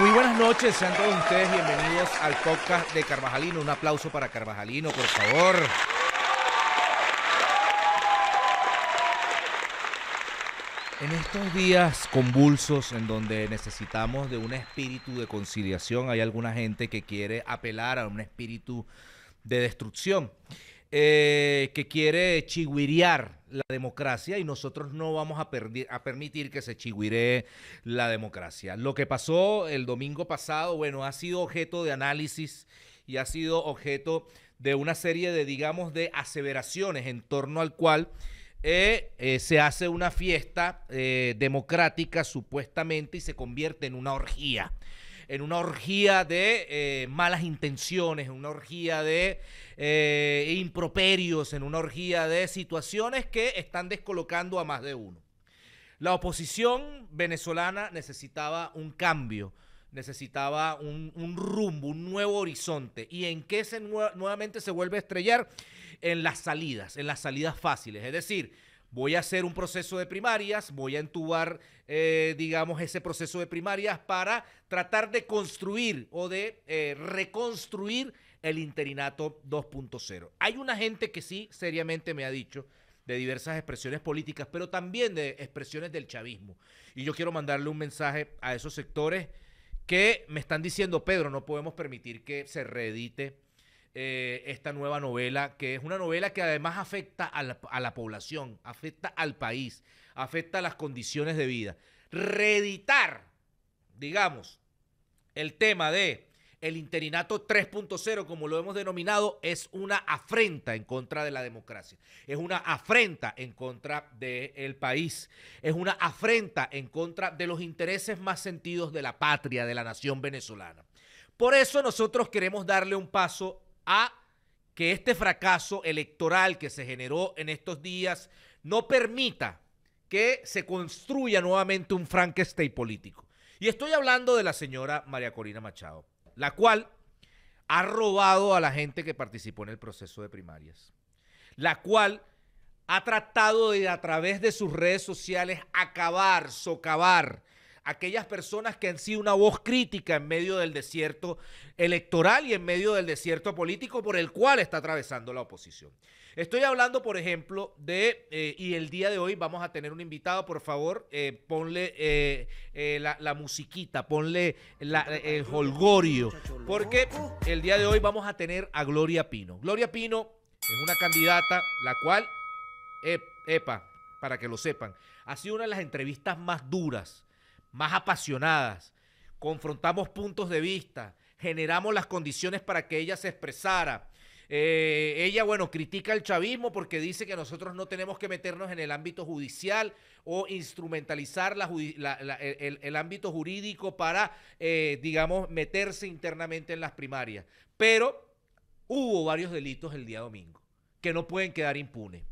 muy buenas noches, sean todos ustedes bienvenidos al podcast de Carvajalino. Un aplauso para Carvajalino, por favor. En estos días convulsos en donde necesitamos de un espíritu de conciliación, hay alguna gente que quiere apelar a un espíritu de destrucción. Eh, que quiere chihuirear la democracia y nosotros no vamos a, permitir que se chihuiree la democracia. Lo que pasó el domingo pasado, bueno, ha sido objeto de análisis y ha sido objeto de una serie de, digamos, de aseveraciones en torno al cual eh, eh, se hace una fiesta democrática supuestamente y se convierte en una orgía en una orgía de eh, malas intenciones, en una orgía de eh, improperios, en una orgía de situaciones que están descolocando a más de uno. La oposición venezolana necesitaba un cambio, necesitaba un, rumbo, un nuevo horizonte. ¿Y en qué se nuevamente se vuelve a estrellar? En las salidas, en las salidas fáciles. Es decir, voy a hacer un proceso de primarias, voy a entubar, eh, digamos, ese proceso de primarias para tratar de construir o de eh, reconstruir el interinato 2.0. Hay una gente que sí, seriamente me ha dicho, de diversas expresiones políticas, pero también de expresiones del chavismo. Y yo quiero mandarle un mensaje a esos sectores que me están diciendo, Pedro, no podemos permitir que se reedite eh, esta nueva novela, que es una novela que además afecta a la, población, afecta al país, afecta a las condiciones de vida. Reeditar, digamos, el tema de el interinato 3.0, como lo hemos denominado, es una afrenta en contra de la democracia, es una afrenta en contra del país, es una afrenta en contra de los intereses más sentidos de la patria, de la nación venezolana. Por eso nosotros queremos darle un paso a que este fracaso electoral que se generó en estos días no permita que se construya nuevamente un Frankenstein político. Y estoy hablando de la señora María Corina Machado, la cual ha robado a la gente que participó en el proceso de primarias, la cual ha tratado de a través de sus redes sociales acabar, socavar, aquellas personas que han sido una voz crítica en medio del desierto electoral y en medio del desierto político por el cual está atravesando la oposición. Estoy hablando, por ejemplo, de, eh, y el día de hoy vamos a tener un invitado, por favor, eh, ponle eh, la, musiquita, ponle el holgorio, porque el día de hoy vamos a tener a Gloria Pino. Gloria Pino es una candidata la cual, epa, para que lo sepan, ha sido una de las entrevistas más duras más apasionadas, confrontamos puntos de vista, generamos las condiciones para que ella se expresara. Eh, ella, bueno, critica el chavismo porque dice que nosotros no tenemos que meternos en el ámbito judicial o instrumentalizar la, el, ámbito jurídico para, eh, digamos, meterse internamente en las primarias. Pero hubo varios delitos el día domingo que no pueden quedar impunes.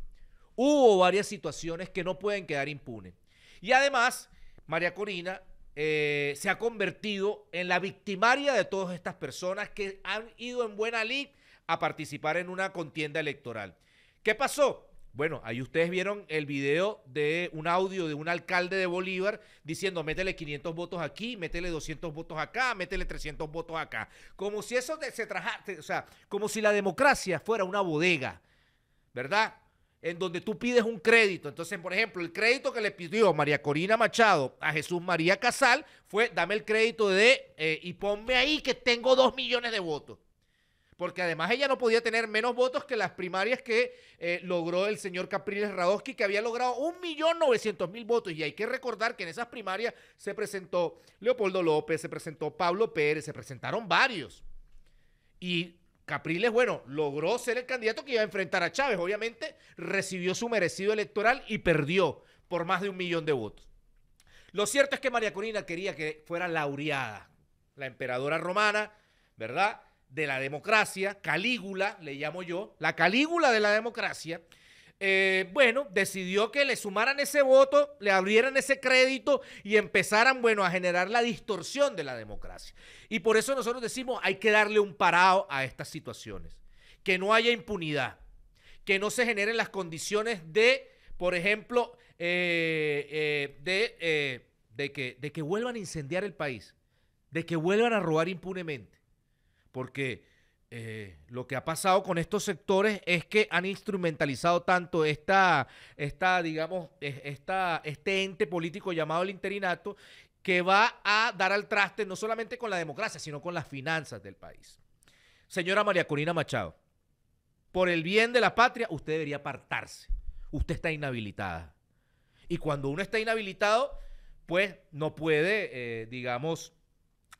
Hubo varias situaciones que no pueden quedar impunes. Y además, María Corina eh, se ha convertido en la victimaria de todas estas personas que han ido en buena lid a participar en una contienda electoral. ¿Qué pasó? Bueno, ahí ustedes vieron el video de un audio de un alcalde de Bolívar diciendo, métele 500 votos aquí, métele 200 votos acá, métele 300 votos acá. Como si eso se trajase, o sea, como si la democracia fuera una bodega, ¿verdad? en donde tú pides un crédito. Entonces, por ejemplo, el crédito que le pidió María Corina Machado a Jesús María Casal fue, dame el crédito de, eh, y ponme ahí que tengo dos millones de votos. Porque además ella no podía tener menos votos que las primarias que eh, logró el señor Capriles Radosky, que había logrado un millón mil votos. Y hay que recordar que en esas primarias se presentó Leopoldo López, se presentó Pablo Pérez, se presentaron varios. Y Capriles, bueno, logró ser el candidato que iba a enfrentar a Chávez. Obviamente recibió su merecido electoral y perdió por más de un millón de votos. Lo cierto es que María Corina quería que fuera laureada, la emperadora romana, ¿verdad? De la democracia, Calígula, le llamo yo, la Calígula de la democracia. Eh, bueno, decidió que le sumaran ese voto, le abrieran ese crédito y empezaran, bueno, a generar la distorsión de la democracia. Y por eso nosotros decimos, hay que darle un parado a estas situaciones, que no haya impunidad, que no se generen las condiciones de, por ejemplo, eh, eh, de, que, de que vuelvan a incendiar el país, de que vuelvan a robar impunemente, porque eh, lo que ha pasado con estos sectores es que han instrumentalizado tanto esta, esta digamos, e, esta, este ente político llamado el interinato que va a dar al traste no solamente con la democracia, sino con las finanzas del país. Señora María Corina Machado, por el bien de la patria, usted debería apartarse. Usted está inhabilitada. Y cuando uno está inhabilitado, pues no puede, eh, digamos,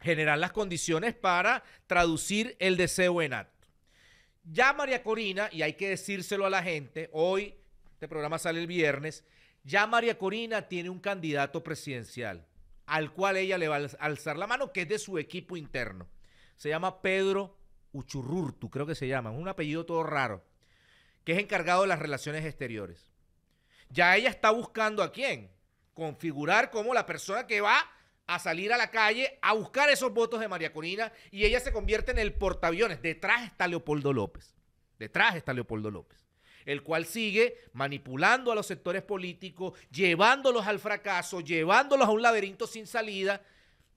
generar las condiciones para traducir el deseo en acto. Ya María Corina, y hay que decírselo a la gente, hoy, este programa sale el viernes, ya María Corina tiene un candidato presidencial al cual ella le va a alzar la mano, que es de su equipo interno. Se llama Pedro Uchurrurtu, creo que se llama, un apellido todo raro, que es encargado de las relaciones exteriores. Ya ella está buscando a quién, configurar como la persona que va a salir a la calle a buscar esos votos de María Corina y ella se convierte en el portaaviones. Detrás está Leopoldo López. Detrás está Leopoldo López el cual sigue manipulando a los sectores políticos, llevándolos al fracaso, llevándolos a un laberinto sin salida.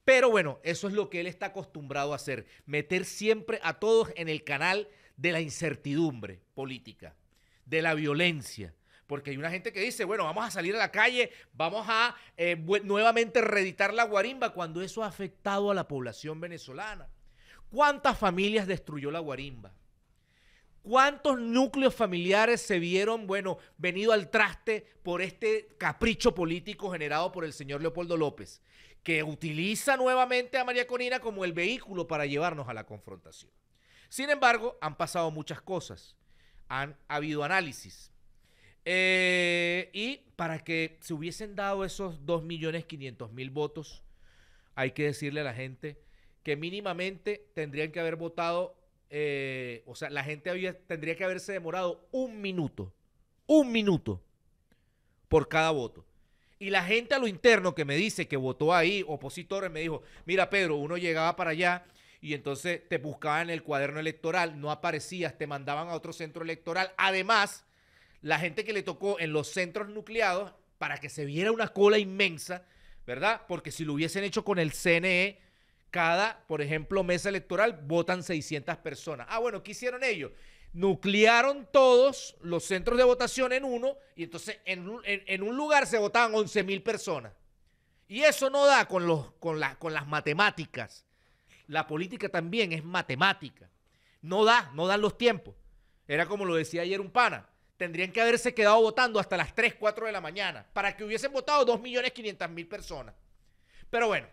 Pero bueno, eso es lo que él está acostumbrado a hacer, meter siempre a todos en el canal de la incertidumbre política, de la violencia, porque hay una gente que dice, bueno, vamos a salir a la calle, vamos a eh, nuevamente reeditar la guarimba, cuando eso ha afectado a la población venezolana. ¿Cuántas familias destruyó la guarimba? ¿Cuántos núcleos familiares se vieron, bueno, venido al traste por este capricho político generado por el señor Leopoldo López, que utiliza nuevamente a María Corina como el vehículo para llevarnos a la confrontación? Sin embargo, han pasado muchas cosas, han habido análisis, eh, y para que se hubiesen dado esos 2.500.000 votos, hay que decirle a la gente que mínimamente tendrían que haber votado, eh, o sea, la gente había, tendría que haberse demorado un minuto, un minuto por cada voto. Y la gente a lo interno que me dice que votó ahí, opositores, me dijo, mira Pedro, uno llegaba para allá y entonces te buscaban en el cuaderno electoral, no aparecías, te mandaban a otro centro electoral. Además, la gente que le tocó en los centros nucleados para que se viera una cola inmensa, ¿verdad? Porque si lo hubiesen hecho con el CNE, cada, por ejemplo, mesa electoral votan 600 personas. Ah, bueno, ¿qué hicieron ellos? Nuclearon todos los centros de votación en uno y entonces en un, lugar se votaban 11.000 personas. Y eso no da con, los, con, con las matemáticas. La política también es matemática. No da, no dan los tiempos. Era como lo decía ayer un pana tendrían que haberse quedado votando hasta las 3, 4 de la mañana, para que hubiesen votado 2.500.000 personas. Pero bueno,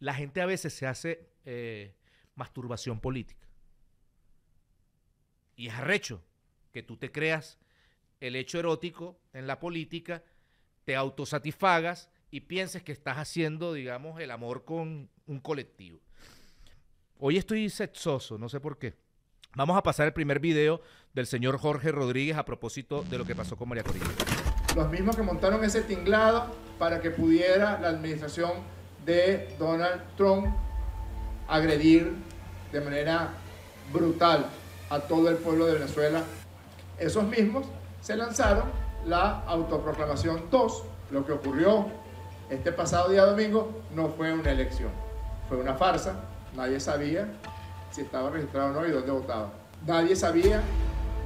la gente a veces se hace eh, masturbación política. Y es arrecho que tú te creas el hecho erótico en la política, te autosatisfagas y pienses que estás haciendo, digamos, el amor con un colectivo. Hoy estoy sexoso, no sé por qué. Vamos a pasar el primer video del señor Jorge Rodríguez a propósito de lo que pasó con María Corina. Los mismos que montaron ese tinglado para que pudiera la administración de Donald Trump agredir de manera brutal a todo el pueblo de Venezuela. Esos mismos se lanzaron la autoproclamación 2. Lo que ocurrió este pasado día domingo no fue una elección, fue una farsa, nadie sabía si estaba registrado o no y dónde votaba. Nadie sabía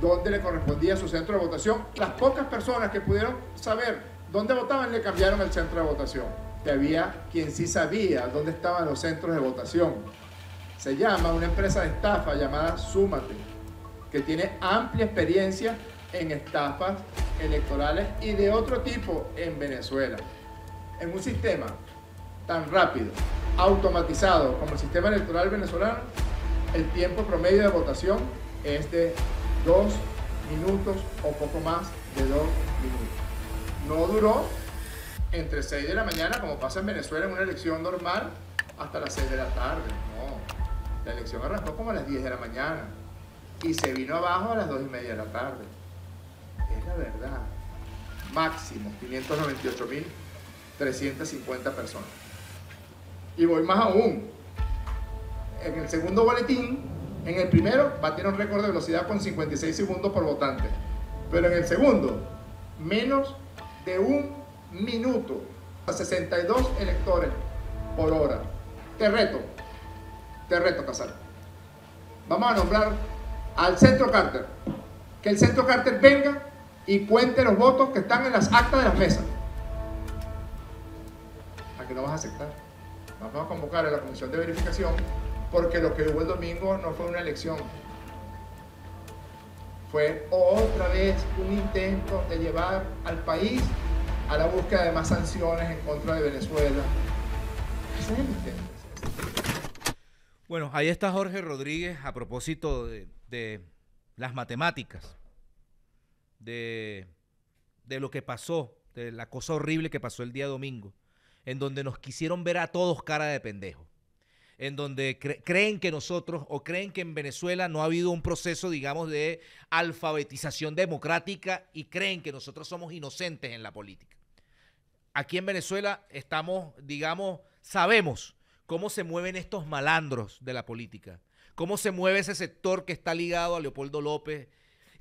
dónde le correspondía su centro de votación. Las pocas personas que pudieron saber dónde votaban le cambiaron el centro de votación. había quien sí sabía dónde estaban los centros de votación. Se llama una empresa de estafa llamada Súmate, que tiene amplia experiencia en estafas electorales y de otro tipo en Venezuela. En un sistema tan rápido, automatizado como el sistema electoral venezolano, el tiempo promedio de votación es de dos minutos o poco más de dos minutos. No duró entre 6 de la mañana, como pasa en Venezuela en una elección normal, hasta las 6 de la tarde. No, la elección arrancó como a las 10 de la mañana y se vino abajo a las dos y media de la tarde. Es la verdad. Máximo 598.350 personas. Y voy más aún, en el segundo boletín, en el primero batieron récord de velocidad con 56 segundos por votante, pero en el segundo, menos de un minuto a 62 electores por hora. Te reto, te reto, Casal. Vamos a nombrar al Centro Carter. Que el Centro cárter venga y cuente los votos que están en las actas de las mesas. ¿A que no vas a aceptar? Vamos a convocar a la Comisión de Verificación porque lo que hubo el domingo no fue una elección. Fue otra vez un intento de llevar al país a la búsqueda de más sanciones en contra de Venezuela. Bueno, ahí está Jorge Rodríguez a propósito de, las matemáticas, de, de, lo que pasó, de la cosa horrible que pasó el día domingo, en donde nos quisieron ver a todos cara de pendejo en donde creen que nosotros o creen que en Venezuela no ha habido un proceso, digamos, de alfabetización democrática y creen que nosotros somos inocentes en la política. Aquí en Venezuela estamos, digamos, sabemos cómo se mueven estos malandros de la política, cómo se mueve ese sector que está ligado a Leopoldo López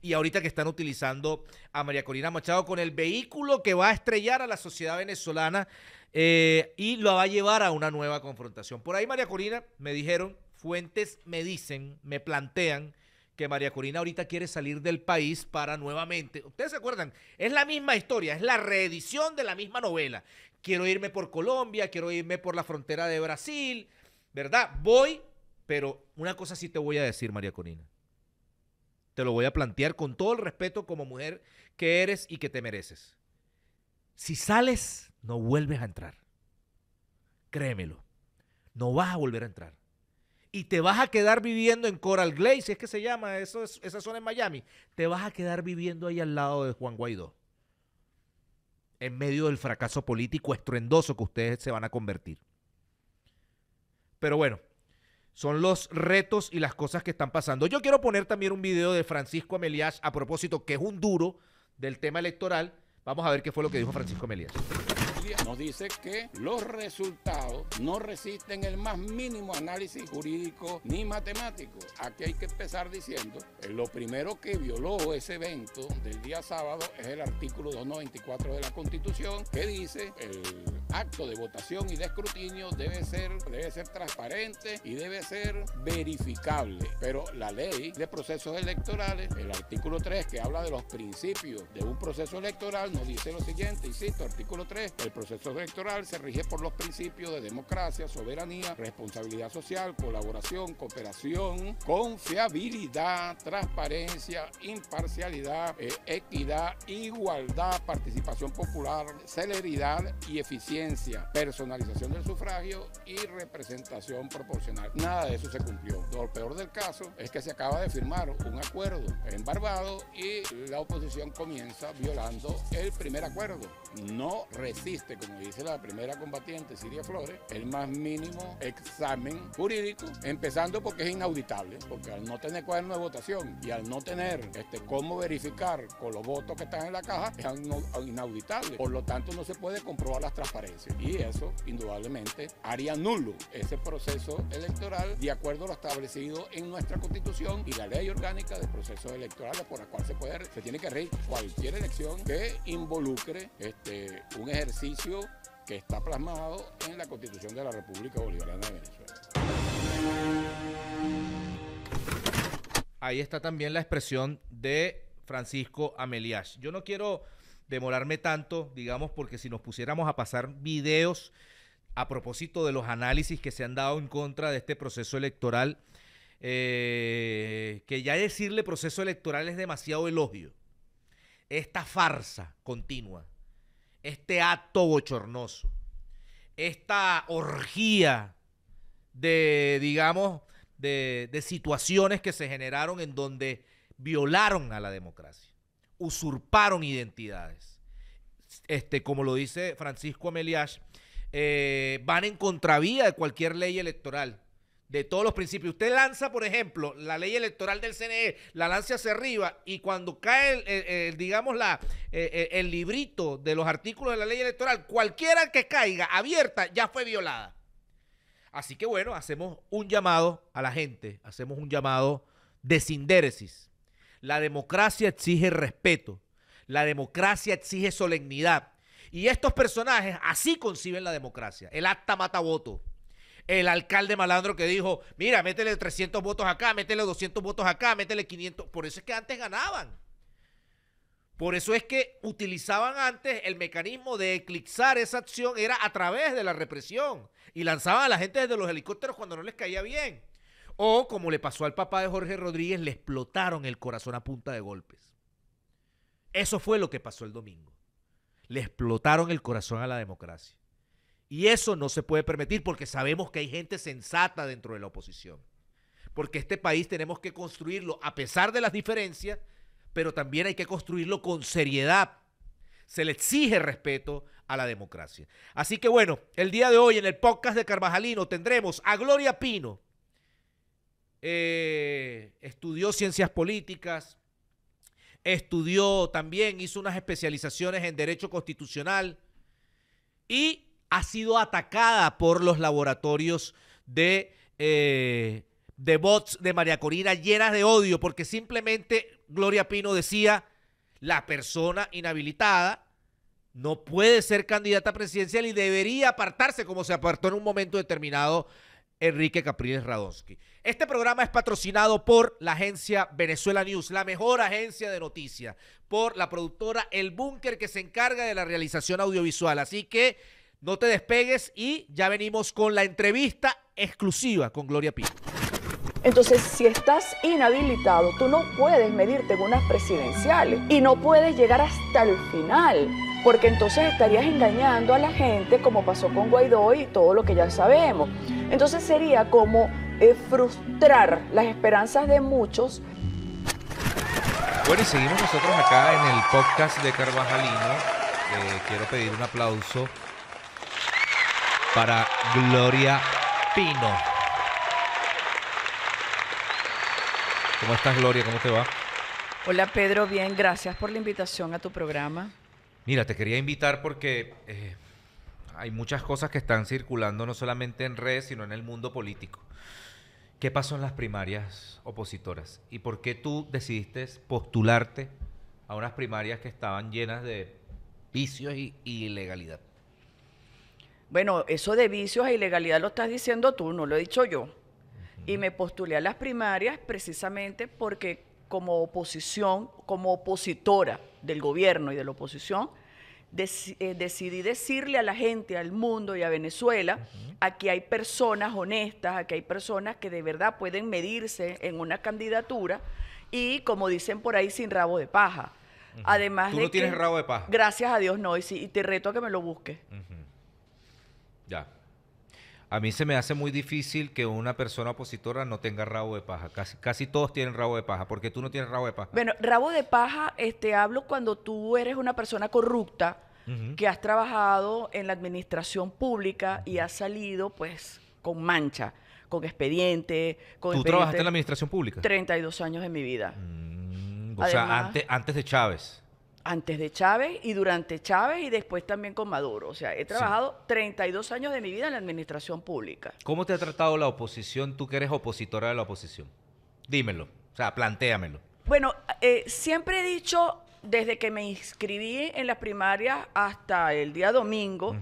y ahorita que están utilizando a María Corina Machado con el vehículo que va a estrellar a la sociedad venezolana eh, y lo va a llevar a una nueva confrontación. Por ahí María Corina, me dijeron, fuentes me dicen, me plantean que María Corina ahorita quiere salir del país para nuevamente, ustedes se acuerdan, es la misma historia, es la reedición de la misma novela. Quiero irme por Colombia, quiero irme por la frontera de Brasil, ¿verdad? Voy, pero una cosa sí te voy a decir, María Corina. Te lo voy a plantear con todo el respeto como mujer que eres y que te mereces. Si sales, no vuelves a entrar. Créemelo. No vas a volver a entrar. Y te vas a quedar viviendo en Coral Glades, si es que se llama, esa zona en Miami. Te vas a quedar viviendo ahí al lado de Juan Guaidó. En medio del fracaso político estruendoso que ustedes se van a convertir. Pero bueno, son los retos y las cosas que están pasando. Yo quiero poner también un video de Francisco Amelias a propósito, que es un duro del tema electoral Vamos a ver qué fue lo que dijo Francisco Melías. Nos dice que los resultados no resisten el más mínimo análisis jurídico ni matemático. Aquí hay que empezar diciendo, eh, lo primero que violó ese evento del día sábado es el artículo 294 de la Constitución que dice el eh, acto de votación y de escrutinio debe ser, debe ser transparente y debe ser verificable. Pero la ley de procesos electorales, el artículo 3 que habla de los principios de un proceso electoral, nos dice lo siguiente, insisto, artículo 3, el proceso electoral se rige por los principios de democracia, soberanía, responsabilidad social, colaboración, cooperación, confiabilidad, transparencia, imparcialidad, eh, equidad, igualdad, participación popular, celeridad y eficiencia personalización del sufragio y representación proporcional. Nada de eso se cumplió. Lo peor del caso es que se acaba de firmar un acuerdo en Barbados y la oposición comienza violando el primer acuerdo no resiste, como dice la primera combatiente Siria Flores, el más mínimo examen jurídico, empezando porque es inauditable, porque al no tener cuaderno de votación y al no tener este, cómo verificar con los votos que están en la caja, es inauditable. Por lo tanto, no se puede comprobar las transparencias. Y eso, indudablemente, haría nulo ese proceso electoral de acuerdo a lo establecido en nuestra Constitución y la ley orgánica de procesos electorales por la cual se, puede, se tiene que reír cualquier elección que involucre este, un ejercicio que está plasmado en la Constitución de la República Bolivariana de Venezuela. Ahí está también la expresión de Francisco Amelias Yo no quiero demorarme tanto, digamos, porque si nos pusiéramos a pasar videos a propósito de los análisis que se han dado en contra de este proceso electoral, eh, que ya decirle proceso electoral es demasiado elogio. Esta farsa continua este acto bochornoso, esta orgía de, digamos, de, situaciones que se generaron en donde violaron a la democracia, usurparon identidades. Este, como lo dice Francisco Ameliash, eh, van en contravía de cualquier ley electoral de todos los principios. Usted lanza, por ejemplo, la ley electoral del CNE, la lanza hacia arriba y cuando cae, el, digamos, eh, eh, el librito de los artículos de la ley electoral, cualquiera que caiga abierta ya fue violada. Así que bueno, hacemos un llamado a la gente, hacemos un llamado de sindéresis. La democracia exige respeto, la democracia exige solemnidad. Y estos personajes así conciben la democracia, el acta mata voto el alcalde malandro que dijo, mira, métele 300 votos acá, métele 200 votos acá, métele 500. Por eso es que antes ganaban. Por eso es que utilizaban antes el mecanismo de eclipsar esa acción, era a través de la represión. Y lanzaban a la gente desde los helicópteros cuando no les caía bien. O como le pasó al papá de Jorge Rodríguez, le explotaron el corazón a punta de golpes. Eso fue lo que pasó el domingo. Le explotaron el corazón a la democracia. Y eso no se puede permitir porque sabemos que hay gente sensata dentro de la oposición. Porque este país tenemos que construirlo a pesar de las diferencias, pero también hay que construirlo con seriedad. Se le exige respeto a la democracia. Así que bueno, el día de hoy en el podcast de Carvajalino tendremos a Gloria Pino. Eh, estudió ciencias políticas, estudió también, hizo unas especializaciones en derecho constitucional y ha sido atacada por los laboratorios de, eh, de bots de María Corina llenas de odio, porque simplemente Gloria Pino decía, la persona inhabilitada no puede ser candidata presidencial y debería apartarse como se apartó en un momento determinado Enrique Capriles Radonsky. Este programa es patrocinado por la agencia Venezuela News, la mejor agencia de noticias, por la productora El Búnker que se encarga de la realización audiovisual. Así que no te despegues y ya venimos con la entrevista exclusiva con Gloria Pino. Entonces, si estás inhabilitado, tú no puedes medirte en unas presidenciales y no puedes llegar hasta el final, porque entonces estarías engañando a la gente como pasó con Guaidó y todo lo que ya sabemos. Entonces sería como eh, frustrar las esperanzas de muchos. Bueno, y seguimos nosotros acá en el podcast de Carvajalino. Eh, quiero pedir un aplauso para Gloria Pino. ¿Cómo estás, Gloria? ¿Cómo te va? Hola, Pedro. Bien, gracias por la invitación a tu programa. Mira, te quería invitar porque eh, hay muchas cosas que están circulando no solamente en redes, sino en el mundo político. ¿Qué pasó en las primarias opositoras? ¿Y por qué tú decidiste postularte a unas primarias que estaban llenas de vicios y, y ilegalidad? Bueno, eso de vicios e ilegalidad lo estás diciendo tú, no lo he dicho yo. Y me postulé a las primarias precisamente porque como oposición, como opositora del gobierno y de la oposición, eh, decidí decirle a la gente, al mundo y a Venezuela, aquí hay personas honestas, aquí hay personas que de verdad pueden medirse en una candidatura y, como dicen por ahí, sin rabo de paja. Además ¿Tú no tienes rabo de paja. Gracias a Dios no, y, y te reto a que me lo busques. Ya. A mí se me hace muy difícil que una persona opositora no tenga rabo de paja. Casi, casi todos tienen rabo de paja, porque tú no tienes rabo de paja. Bueno, rabo de paja, este, hablo cuando tú eres una persona corrupta, que has trabajado en la administración pública y has salido, pues, con mancha, con expediente, con ¿Tú trabajaste en la administración pública? 32 años de mi vida. Mm, o sea, antes, antes de Chávez antes de Chávez y durante Chávez y después también con Maduro. O sea, he trabajado 32 años de mi vida en la administración pública. ¿Cómo te ha tratado la oposición, tú que eres opositora de la oposición? Dímelo, o sea, planteamelo. Bueno, eh, siempre he dicho, desde que me inscribí en las primarias hasta el día domingo,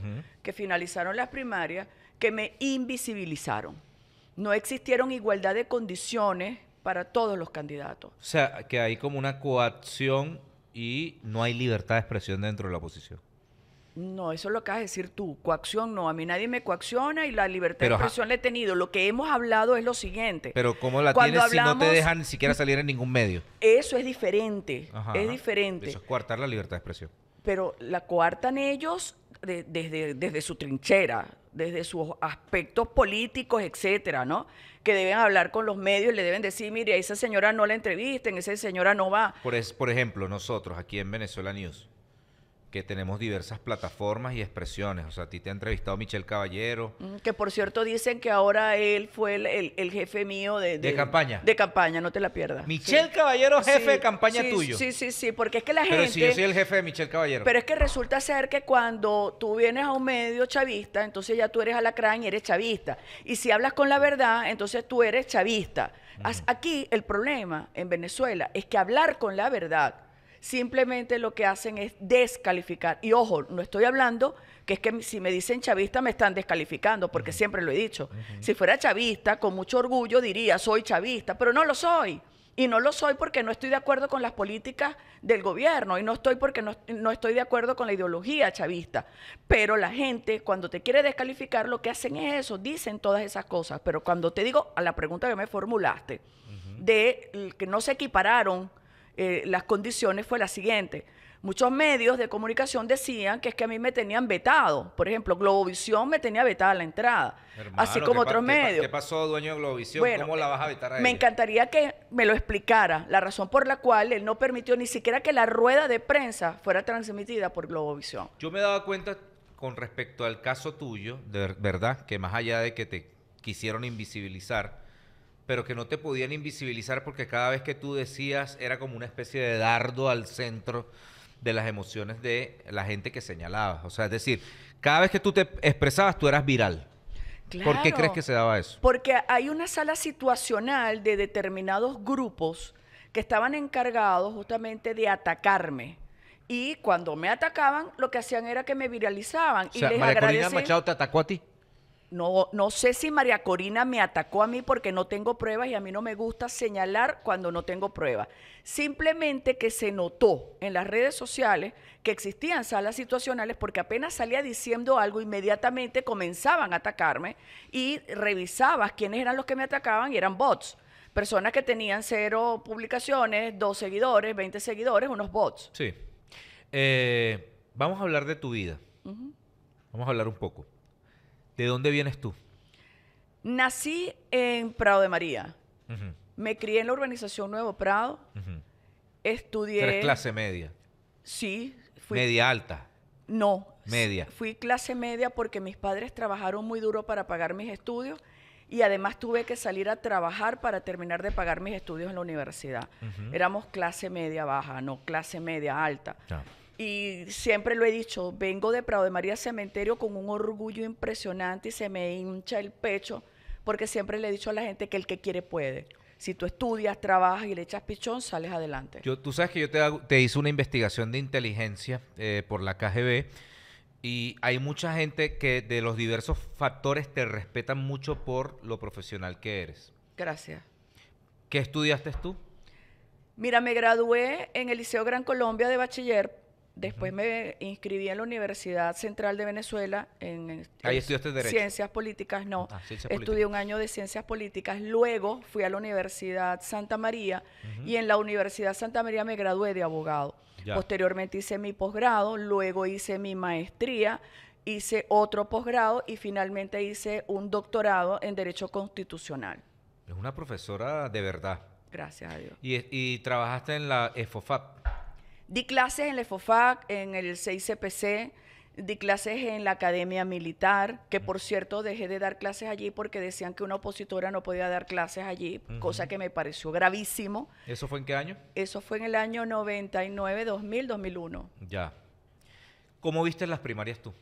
que finalizaron las primarias, que me invisibilizaron. No existieron igualdad de condiciones para todos los candidatos. O sea, que hay como una coacción y no hay libertad de expresión dentro de la oposición. No, eso es lo que vas a decir tú. Coacción no. A mí nadie me coacciona y la libertad de expresión la he tenido. Lo que hemos hablado es lo siguiente. Pero ¿cómo la tienes si no te dejan ni siquiera salir en ningún medio? Eso es diferente. es diferente. Eso es coartar la libertad de expresión. Pero la coartan ellos desde, desde su trinchera, desde sus aspectos políticos, etcétera, ¿no? Que deben hablar con los medios, le deben decir, mire, a esa señora no la entrevisten, esa señora no va. Por, es, por ejemplo, nosotros aquí en Venezuela News que tenemos diversas plataformas y expresiones. O sea, a ti te ha entrevistado Michel Caballero. Mm, que por cierto dicen que ahora él fue el, jefe mío de, de, campaña. De campaña, no te la pierdas. Michel Caballero, jefe de campaña tuyo. Sí, sí, sí, porque es que la gente... Pero si yo soy el jefe de Michel Caballero. Pero es que resulta ser que cuando tú vienes a un medio chavista, entonces ya tú eres alacrán y eres chavista. Y si hablas con la verdad, entonces tú eres chavista. Aquí el problema en Venezuela es que hablar con la verdad simplemente lo que hacen es descalificar. Y ojo, no estoy hablando que es que si me dicen chavista me están descalificando, porque siempre lo he dicho. Si fuera chavista, con mucho orgullo diría, soy chavista, pero no lo soy. Y no lo soy porque no estoy de acuerdo con las políticas del gobierno y no estoy porque no, estoy de acuerdo con la ideología chavista. Pero la gente cuando te quiere descalificar lo que hacen es eso, dicen todas esas cosas. Pero cuando te digo a la pregunta que me formulaste, de que no se equipararon eh, las condiciones fue la siguiente. Muchos medios de comunicación decían que es que a mí me tenían vetado. Por ejemplo, Globovisión me tenía vetada la entrada. así como otros medios. ¿Qué pasó, dueño de Globovisión? ¿Cómo la vas a vetar a Me encantaría que me lo explicara, la razón por la cual él no permitió ni siquiera que la rueda de prensa fuera transmitida por Globovisión. Yo me daba cuenta con respecto al caso tuyo, de verdad, que más allá de que te quisieron invisibilizar, pero que no te podían invisibilizar porque cada vez que tú decías era como una especie de dardo al centro de las emociones de la gente que señalabas. O sea, es decir, cada vez que tú te expresabas, tú eras viral. ¿Por qué crees que se daba eso? Porque hay una sala situacional de determinados grupos que estaban encargados justamente de atacarme. Y cuando me atacaban, lo que hacían era que me viralizaban. O sea, y les Machado te atacó a ti no, no sé si María Corina me atacó a mí porque no tengo pruebas y a mí no me gusta señalar cuando no tengo pruebas. Simplemente que se notó en las redes sociales que existían salas situacionales porque apenas salía diciendo algo, inmediatamente comenzaban a atacarme y revisabas quiénes eran los que me atacaban y eran bots. Personas que tenían cero publicaciones, dos seguidores, 20 seguidores, unos bots. Sí. Eh, vamos a hablar de tu vida. Vamos a hablar un poco. ¿De dónde vienes tú? Nací en Prado de María. Me crié en la urbanización Nuevo Prado. Estudié. clase media? Sí. Fui... ¿Media alta? No. ¿Media? Fui clase media porque mis padres trabajaron muy duro para pagar mis estudios y además tuve que salir a trabajar para terminar de pagar mis estudios en la universidad. Éramos clase media baja, no clase media alta. Y siempre lo he dicho, vengo de Prado de María Cementerio con un orgullo impresionante y se me hincha el pecho, porque siempre le he dicho a la gente que el que quiere puede. Si tú estudias, trabajas y le echas pichón, sales adelante. Yo, tú sabes que yo te, hice una investigación de inteligencia eh, por la KGB y hay mucha gente que de los diversos factores te respetan mucho por lo profesional que eres. Gracias. ¿Qué estudiaste tú? Mira, me gradué en el Liceo Gran Colombia de bachiller Después me inscribí en la Universidad Central de Venezuela en, Ciencias Políticas, no. Ah, Estudié un año de Ciencias Políticas, luego fui a la Universidad Santa María y en la Universidad Santa María me gradué de abogado. Posteriormente hice mi posgrado, luego hice mi maestría, hice otro posgrado y finalmente hice un doctorado en Derecho Constitucional. Es una profesora de verdad. Gracias a Dios. Y, y trabajaste en la EFOFAP. Di clases en el FOFAC, en el 6CPC, di clases en la Academia Militar, que por cierto dejé de dar clases allí porque decían que una opositora no podía dar clases allí, cosa que me pareció gravísimo. ¿Eso fue en qué año? Eso fue en el año 99, 2000, 2001. Ya. ¿Cómo viste las primarias tú?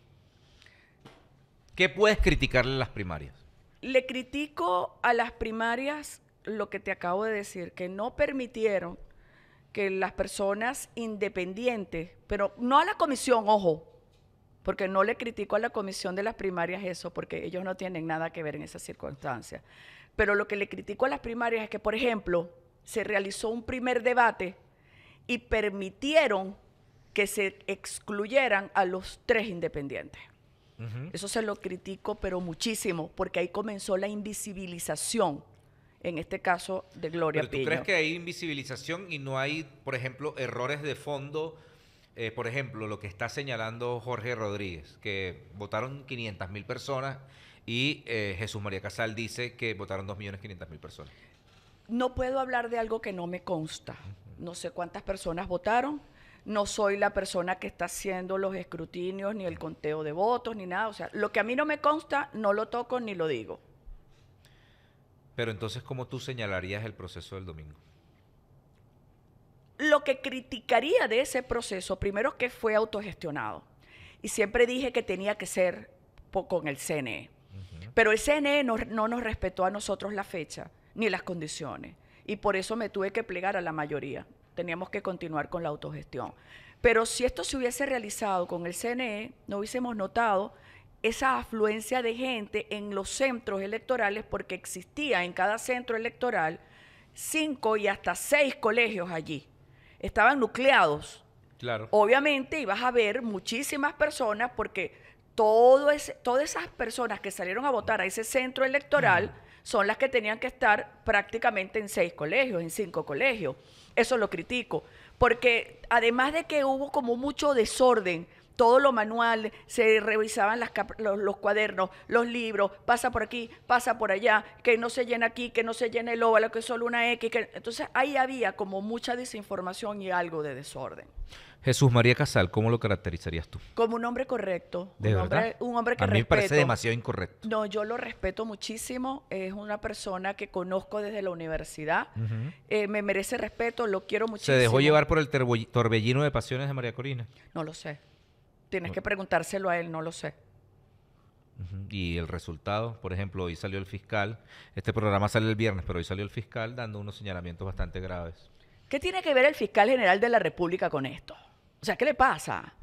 ¿Qué puedes criticarle a las primarias? Le critico a las primarias lo que te acabo de decir, que no permitieron que las personas independientes, pero no a la comisión, ojo, porque no le critico a la comisión de las primarias eso, porque ellos no tienen nada que ver en esas circunstancias. Pero lo que le critico a las primarias es que, por ejemplo, se realizó un primer debate y permitieron que se excluyeran a los tres independientes. Eso se lo critico, pero muchísimo, porque ahí comenzó la invisibilización en este caso de Gloria Pero ¿Tú crees que hay invisibilización y no hay, por ejemplo, errores de fondo? Eh, por ejemplo, lo que está señalando Jorge Rodríguez, que votaron 500 mil personas y eh, Jesús María Casal dice que votaron 2.500.000 personas. No puedo hablar de algo que no me consta. No sé cuántas personas votaron. No soy la persona que está haciendo los escrutinios, ni el conteo de votos, ni nada. O sea, lo que a mí no me consta, no lo toco ni lo digo. Pero entonces, ¿cómo tú señalarías el proceso del domingo? Lo que criticaría de ese proceso, primero que fue autogestionado. Y siempre dije que tenía que ser con el CNE. Pero el CNE no, no, nos respetó a nosotros la fecha ni las condiciones. Y por eso me tuve que plegar a la mayoría. Teníamos que continuar con la autogestión. Pero si esto se hubiese realizado con el CNE, no hubiésemos notado esa afluencia de gente en los centros electorales porque existía en cada centro electoral cinco y hasta seis colegios allí. Estaban nucleados. Claro. Obviamente ibas a ver muchísimas personas porque todo todas esas personas que salieron a votar a ese centro electoral son las que tenían que estar prácticamente en seis colegios, en cinco colegios. Eso lo critico. Porque además de que hubo como mucho desorden, todo lo manual, se revisaban las los, cuadernos, los libros, pasa por aquí, pasa por allá, que no se llena aquí, que no se llena el óvalo, que es solo una X. Entonces ahí había como mucha desinformación y algo de desorden. Jesús María Casal, ¿cómo lo caracterizarías tú? Como un hombre correcto. ¿De un, verdad? Hombre, un hombre que A mí me parece demasiado incorrecto. No, yo lo respeto muchísimo. Es una persona que conozco desde la universidad. Eh, me merece respeto, lo quiero muchísimo. ¿Se dejó llevar por el torbellino de pasiones de María Corina? No lo sé. Tienes que preguntárselo a él, no lo sé. Y el resultado, por ejemplo, hoy salió el fiscal, este programa sale el viernes, pero hoy salió el fiscal dando unos señalamientos bastante graves. ¿Qué tiene que ver el fiscal general de la República con esto? O sea, ¿qué le pasa?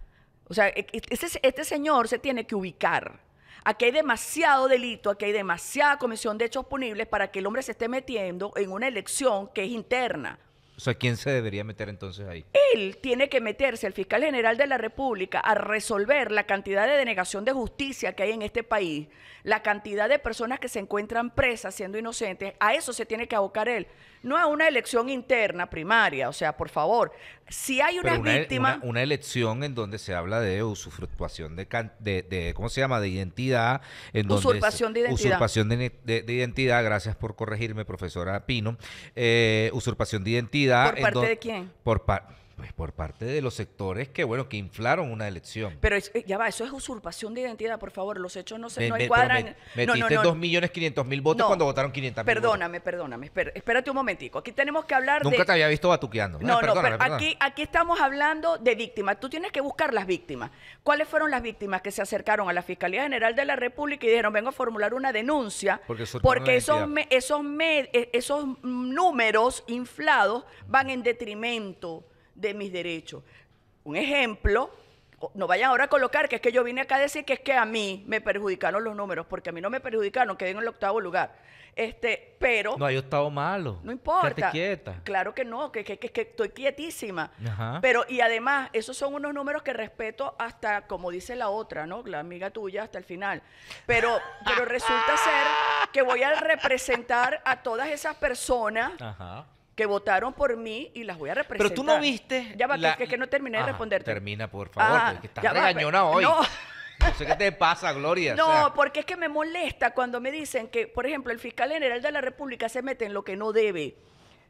O sea, e, e, este, este, señor se tiene que ubicar. Aquí hay demasiado delito, aquí hay demasiada comisión de hechos punibles para que el hombre se esté metiendo en una elección que es interna. O sea, ¿quién se debería meter entonces ahí? Él tiene que meterse, el fiscal general de la República, a resolver la cantidad de denegación de justicia que hay en este país, la cantidad de personas que se encuentran presas siendo inocentes, a eso se tiene que abocar él. No a una elección interna, primaria, o sea, por favor, si hay una, e-, víctima... Una, elección en donde se habla de usufructuación de, ¿cómo se llama?, de identidad. usurpación de identidad. Usurpación de, identidad, gracias por corregirme, profesora Pino. Eh, usurpación de identidad. ¿Por parte de quién? Por parte pues por parte de los sectores que, bueno, que inflaron una elección. Pero eh, ya va, eso es usurpación de identidad, por favor. Los hechos no se no cuadran. metiste 2.500.000 millones votos cuando votaron 500.000 Perdóname, perdóname. espérate un momentico. Aquí tenemos que hablar de... Nunca te había visto batuqueando. No, ah, no, pero aquí, aquí estamos hablando de víctimas. Tú tienes que buscar las víctimas. ¿Cuáles fueron las víctimas que se acercaron a la Fiscalía General de la República y dijeron, vengo a formular una denuncia? Porque, esos, esos, e-, esos números inflados van en detrimento de mis derechos. Un ejemplo, no vayan ahora a colocar que es que yo vine acá a decir que es que a mí me perjudicaron los números, porque a mí no me perjudicaron, quedé en el octavo lugar. Este, pero. No hay estado malo. No importa. quieta. Claro que no, que, que estoy quietísima. Ajá. Pero, y además, esos son unos números que respeto hasta, como dice la otra, ¿no? La amiga tuya, hasta el final. Pero, pero resulta ser que voy a representar a todas esas personas Ajá que votaron por mí y las voy a representar. Pero tú no viste. Ya va, que, es que no terminé de responderte. Termina, por favor, ah, porque estás regañona hoy. No. sé qué te pasa, Gloria. No, porque es que me molesta cuando me dicen que, por ejemplo, el fiscal general de la República se mete en lo que no debe.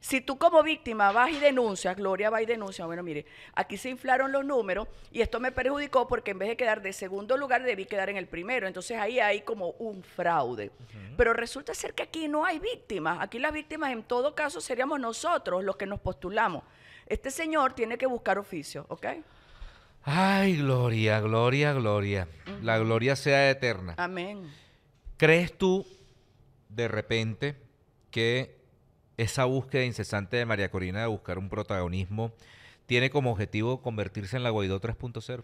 Si tú como víctima vas y denuncias, Gloria va y denuncia, bueno, mire, aquí se inflaron los números y esto me perjudicó porque en vez de quedar de segundo lugar debí quedar en el primero. Entonces ahí hay como un fraude. Pero resulta ser que aquí no hay víctimas. Aquí las víctimas en todo caso seríamos nosotros los que nos postulamos. Este señor tiene que buscar oficio, ¿ok? Ay, gloria, gloria, gloria. La gloria sea eterna. Amén. ¿Crees tú de repente que esa búsqueda incesante de María Corina de buscar un protagonismo tiene como objetivo convertirse en la Guaidó 3.0?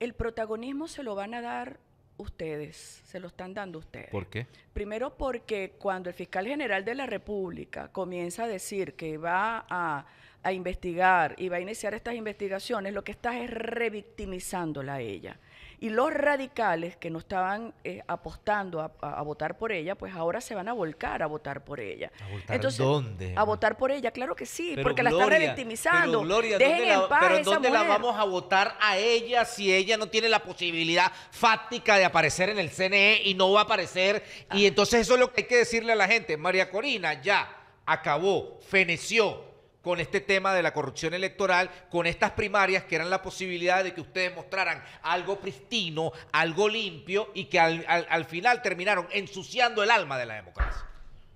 El protagonismo se lo van a dar ustedes, se lo están dando ustedes. ¿Por qué? Primero porque cuando el fiscal general de la República comienza a decir que va a, investigar y va a iniciar estas investigaciones, lo que está es revictimizándola a ella. Y los radicales que no estaban eh, apostando a, votar por ella, pues ahora se van a volcar a votar por ella. ¿A votar Entonces, dónde? A votar por ella, claro que sí, porque la están revictimizando. Dejen en pero ¿dónde la vamos a votar a ella si ella no tiene la posibilidad fáctica de aparecer en el CNE y no va a aparecer? Y ah. entonces eso es lo que hay que decirle a la gente. María Corina ya acabó, feneció, con este tema de la corrupción electoral, con estas primarias que eran la posibilidad de que ustedes mostraran algo pristino, algo limpio y que al, final terminaron ensuciando el alma de la democracia.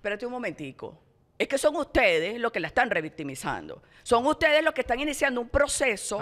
Espérate un momentico es que son ustedes los que la están revictimizando. Son ustedes los que están iniciando un proceso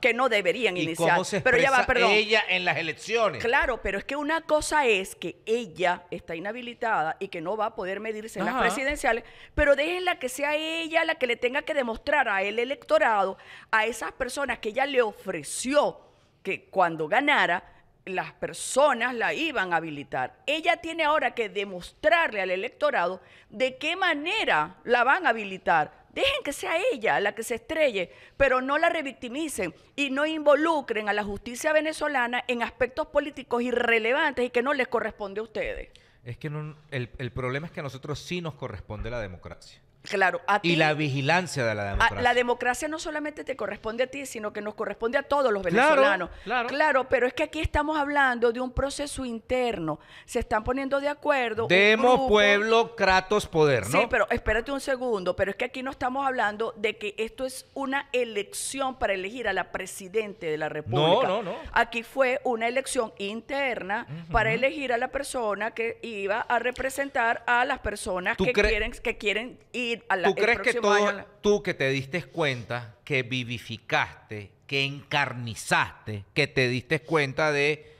que no deberían iniciar. pero ya va, perdón. ella en las elecciones. Claro, pero es que una cosa es que ella está inhabilitada y que no va a poder medirse en las presidenciales, pero déjenla que sea ella la que le tenga que demostrar a el electorado, a esas personas que ella le ofreció que cuando ganara las personas la iban a habilitar. Ella tiene ahora que demostrarle al electorado de qué manera la van a habilitar. Dejen que sea ella la que se estrelle, pero no la revictimicen y no involucren a la justicia venezolana en aspectos políticos irrelevantes y que no les corresponde a ustedes. Es que el, el problema es que a nosotros sí nos corresponde la democracia. Claro, Y la vigilancia de la democracia. la democracia no solamente te corresponde a ti, sino que nos corresponde a todos los venezolanos. Claro, pero es que aquí estamos hablando de un proceso interno. Se están poniendo de acuerdo. Demo, pueblo, Kratos, poder, ¿no? Sí, pero espérate un segundo. Pero es que aquí no estamos hablando de que esto es una elección para elegir a la presidente de la República. No, no, no. Aquí fue una elección interna para elegir a la persona que iba a representar a las personas que quieren, que quieren ir ¿Tú crees que todo, tú que te diste cuenta, que vivificaste, que encarnizaste, que te diste cuenta de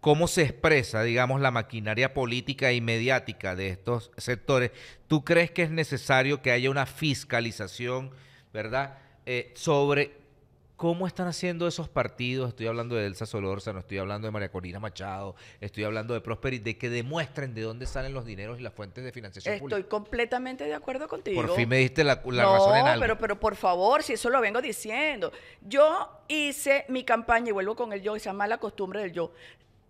cómo se expresa, digamos, la maquinaria política y mediática de estos sectores, ¿tú crees que es necesario que haya una fiscalización, verdad, eh, sobre ¿Cómo están haciendo esos partidos? Estoy hablando de Elsa no estoy hablando de María Corina Machado, estoy hablando de y de que demuestren de dónde salen los dineros y las fuentes de financiación Estoy completamente de acuerdo contigo. Por fin me diste la, razón en algo. Pero, pero por favor, si eso lo vengo diciendo. Yo hice mi campaña, y vuelvo con el yo, esa mala costumbre del yo.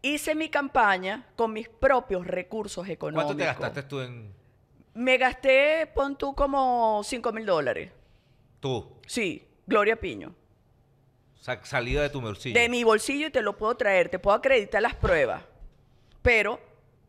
Hice mi campaña con mis propios recursos económicos. ¿Cuánto te gastaste tú en...? Me gasté, pon tú, como 5 mil dólares. ¿Tú? Sí, Gloria Piño salida de tu bolsillo. De mi bolsillo y te lo puedo traer, te puedo acreditar las pruebas. Pero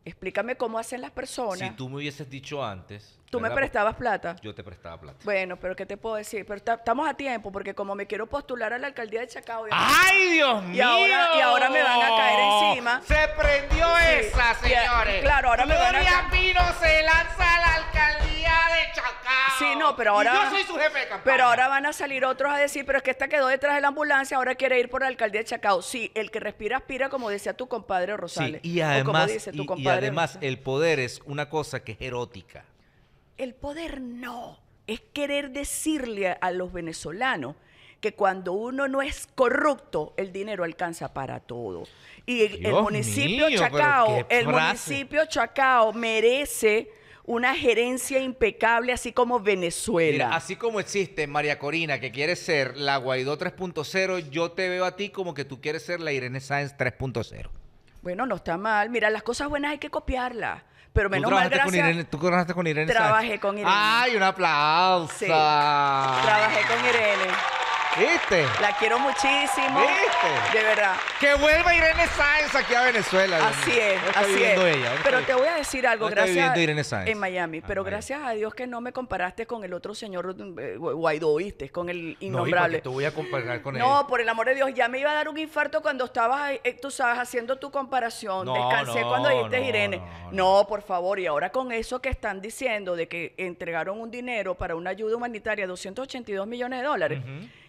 explícame cómo hacen las personas. Si tú me hubieses dicho antes. Tú me prestabas plata. Yo te prestaba plata. Bueno, pero ¿qué te puedo decir? Pero estamos a tiempo, porque como me quiero postular a la alcaldía de Chacao. ¡Ay, Dios mío! y ahora me van a caer encima. ¡Se prendió esa, señores! claro, ahora me van a. se lanza Sí, no, pero ahora. yo soy su jefe Pero ahora van a salir otros a decir, pero es que esta quedó detrás de la ambulancia, ahora quiere ir por la alcaldía de Chacao. Sí, el que respira aspira, como decía tu compadre Rosales. Sí, y además, y, el poder es una cosa que es erótica. El poder no. Es querer decirle a los venezolanos que cuando uno no es corrupto, el dinero alcanza para todo. Y el, municipio Chacao, el municipio Chacao merece una gerencia impecable, así como Venezuela. Mira, así como existe María Corina, que quiere ser la Guaidó 3.0, yo te veo a ti como que tú quieres ser la Irene Sáenz 3.0. Bueno, no está mal. Mira, las cosas buenas hay que copiarlas. Pero menos mal, gracias. ¿Tú trabajaste con Irene Trabajé con Irene. ¡Ay, un aplauso! Sí. Trabajé con Irene. ¿Viste? La quiero muchísimo. ¿Viste? De verdad. Que vuelva Irene Sáenz aquí a Venezuela. Así es, así es. pero te voy a decir algo, gracias. Irene Sáenz. En Miami, pero gracias a Dios que no me comparaste con el otro señor eh, Guaidó, ¿viste? Con el innombrable. No, te voy a comparar con él. No, por el amor de Dios, ya me iba a dar un infarto cuando estabas, eh, eh, tú sabes, haciendo tu comparación. Descansé cuando dijiste Irene. No, por favor, y ahora con eso que están diciendo de que entregaron un dinero para una ayuda humanitaria, 282 millones de dólares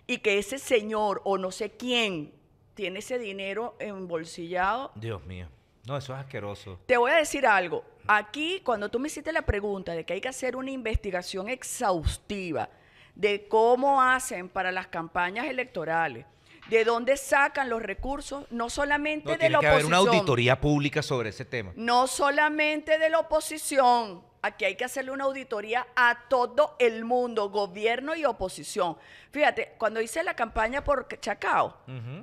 y que ese señor o no sé quién tiene ese dinero embolsillado. Dios mío. No, eso es asqueroso. Te voy a decir algo. Aquí, cuando tú me hiciste la pregunta de que hay que hacer una investigación exhaustiva de cómo hacen para las campañas electorales, de dónde sacan los recursos, no solamente de la oposición. una auditoría pública sobre ese tema. No solamente de la oposición, aquí hay que hacerle una auditoría a todo el mundo, gobierno y oposición. Fíjate, cuando hice la campaña por Chacao,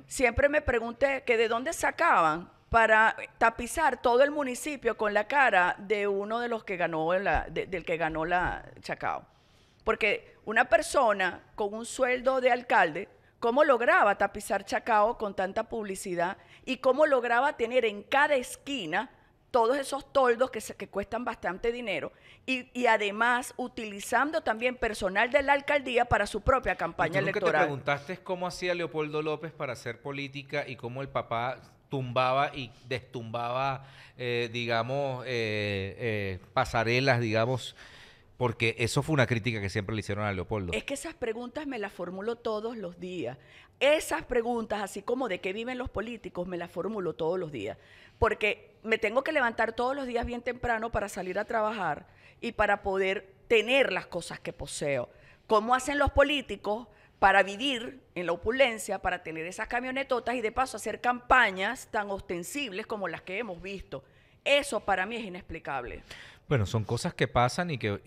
siempre me pregunté que de dónde sacaban para tapizar todo el municipio con la cara de uno de los que ganó del que ganó la Chacao. Porque una persona con un sueldo de alcalde, ¿cómo lograba tapizar Chacao con tanta publicidad? ¿Y cómo lograba tener en cada esquina todos esos toldos que, cuestan bastante dinero y, además utilizando también personal de la alcaldía para su propia campaña tú electoral. Lo que te preguntaste es cómo hacía Leopoldo López para hacer política y cómo el papá tumbaba y destumbaba, eh, digamos, eh, eh, pasarelas, digamos, porque eso fue una crítica que siempre le hicieron a Leopoldo. Es que esas preguntas me las formulo todos los días. Esas preguntas, así como de qué viven los políticos, me las formulo todos los días. Porque me tengo que levantar todos los días bien temprano para salir a trabajar y para poder tener las cosas que poseo. ¿Cómo hacen los políticos para vivir en la opulencia, para tener esas camionetotas y de paso hacer campañas tan ostensibles como las que hemos visto? Eso para mí es inexplicable. Bueno, son cosas que pasan y que,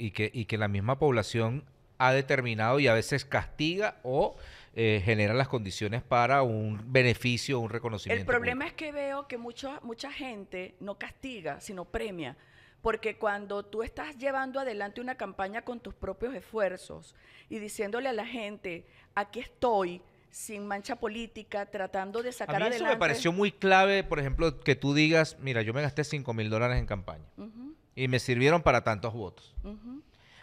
que, la misma población ha determinado y a veces castiga o eh, genera las condiciones para un beneficio, un reconocimiento. El problema es que veo que mucha gente no castiga, sino premia. Porque cuando tú estás llevando adelante una campaña con tus propios esfuerzos y diciéndole a la gente, aquí estoy, sin mancha política, tratando de sacar a mí eso me pareció muy clave, por ejemplo, que tú digas, mira, yo me gasté 5 mil dólares en campaña y me sirvieron para tantos votos.